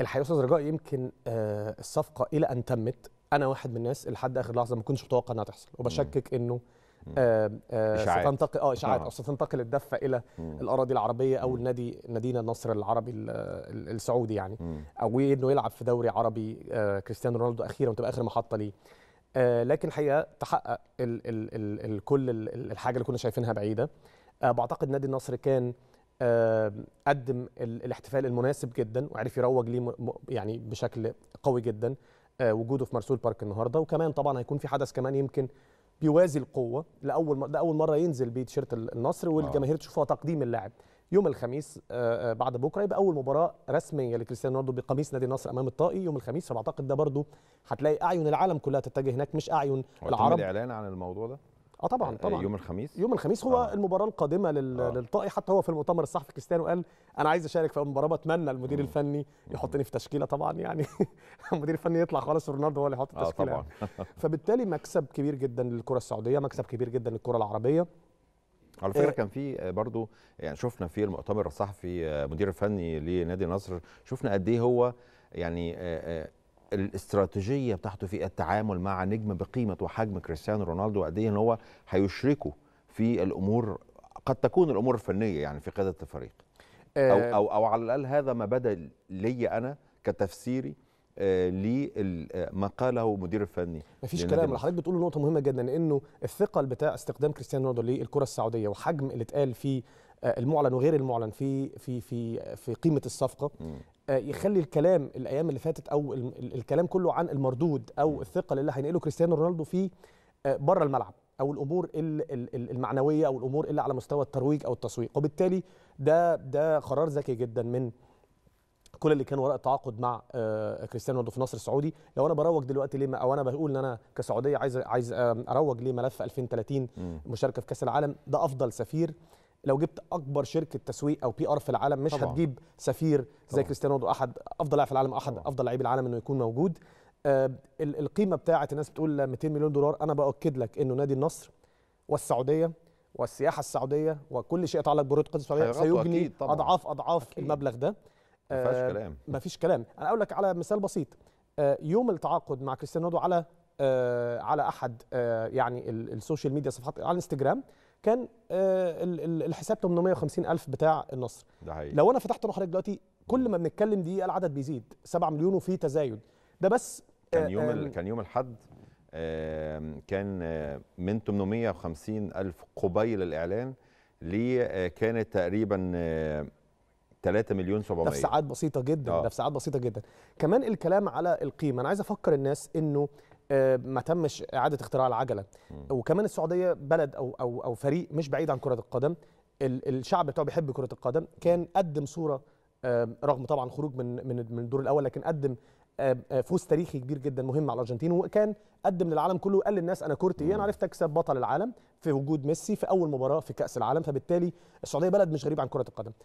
الحقيقه استاذ رجاء يمكن آه، الصفقه الى ان تمت انا واحد من الناس لحد اخر لحظه ما كنتش متوقع انها تحصل وبشكك انه آه, آه، ستنتقل اه اشاعات آه. او ستنتقل الدفه الى مم. الاراضي العربيه او النادي نادينا النصر العربي السعودي يعني مم. او انه يلعب في دوري عربي كريستيانو رونالدو اخيرا وتبقى اخر محطه ليه لكن الحقيقه تحقق الـ الـ الـ الـ كل الحاجه اللي كنا شايفينها بعيده بعتقد نادي النصر كان قدم الاحتفال المناسب جدا وعرف يروج ليه يعني بشكل قوي جدا آه، وجوده في مرسول بارك النهارده وكمان طبعا هيكون في حدث كمان يمكن بيوازي القوه لاول ده اول مره ينزل بيه تيشيرت النصر والجماهير آه. تشوفها تقديم اللاعب يوم الخميس آه، بعد بكره يبقى اول مباراه رسميه لكريستيانو رونالدو بقميص نادي النصر امام الطائي يوم الخميس فبعتقد ده برضو هتلاقي اعين العالم كلها تتجه هناك مش اعين العرب اعلان عن الموضوع ده اه طبعا آه، طبعا يوم الخميس يوم الخميس هو آه. المباراه القادمه لل... آه. للطائي حتى هو في المؤتمر الصحفي كريستيانو قال انا عايز اشارك في المباراه بتمنى المدير مم. الفني يحطني في تشكيله طبعا يعني المدير الفني يطلع خالص رونالدو هو اللي يحط التشكيله آه يعني. طبعا فبالتالي مكسب كبير جدا للكره السعوديه مكسب كبير جدا للكره العربيه على فكره آه. كان في برضو يعني شفنا في المؤتمر الصحفي آه، مدير الفني لنادي النصر شفنا قد ايه هو يعني الاستراتيجيه بتاعته في التعامل مع نجم بقيمه وحجم كريستيانو رونالدو وقد ايه ان هو هيشركه في الامور قد تكون الامور الفنيه يعني في قياده الفريق او آه. او او على الاقل هذا ما بدا لي انا كتفسيري آه، لما آه، قاله مدير الفني مفيش كلام حضرتك بتقول نقطه مهمه جدا انه الثقل بتاع استخدام كريستيانو رونالدو للكره السعوديه وحجم اللي اتقال في المعلن وغير المعلن في في في في قيمه الصفقه آه، يخلي الكلام الايام اللي فاتت او الكلام كله عن المردود او الثقل اللي هينقله كريستيانو رونالدو فيه آه، بره الملعب او الامور المعنويه او الامور اللي على مستوى الترويج او التسويق وبالتالي ده ده قرار ذكي جدا من كل اللي كان وراء التعاقد مع آه، كريستيانو رونالدو في النصر السعودي لو انا بروج دلوقتي ليه او انا بقول ان انا كسعوديه عايز عايز اروج لملف 2030 مشاركه في كاس العالم ده افضل سفير لو جبت اكبر شركه تسويق او بي ار في العالم مش طبعا. هتجيب سفير زي كريستيانو رونالدو احد افضل لاعب في العالم احد طبعا. افضل لعيب العالم انه يكون موجود آه القيمه بتاعه الناس بتقول 200 مليون دولار انا باكد لك انه نادي النصر والسعوديه والسياحه السعوديه وكل شيء يتعلق برواد القدس السعوديه سيجني اضعاف اضعاف أكيد. المبلغ ده آه مفيش كلام مفيش كلام انا اقول لك على مثال بسيط آه يوم التعاقد مع كريستيانو رونالدو على آه على احد آه يعني السوشيال ميديا صفحات على الانستجرام كان آه، الحساب 850 الف بتاع النصر ده حقيقي. لو انا فتحت له حضرتك دلوقتي كل ما بنتكلم دقيقه العدد بيزيد 7 مليون وفي تزايد ده بس كان يوم آه كان يوم الحد آه كان من 850 الف قبيل الاعلان ل آه، كانت تقريبا 3 مليون 700 ده في ساعات بسيطه جدا آه. ده في ساعات بسيطه جدا كمان الكلام على القيمه انا عايز افكر الناس انه آه، ما تمش اعاده اختراع العجله وكمان السعوديه بلد او او او فريق مش بعيد عن كره القدم الشعب بتاعه بيحب كره القدم كان قدم صوره آه، رغم طبعا خروج من من من الدور الاول لكن قدم آه، فوز تاريخي كبير جدا مهم على الارجنتين وكان قدم للعالم كله قال للناس انا كورتي ايه انا عرفت اكسب بطل العالم في وجود ميسي في اول مباراه في كاس العالم فبالتالي السعوديه بلد مش غريب عن كره القدم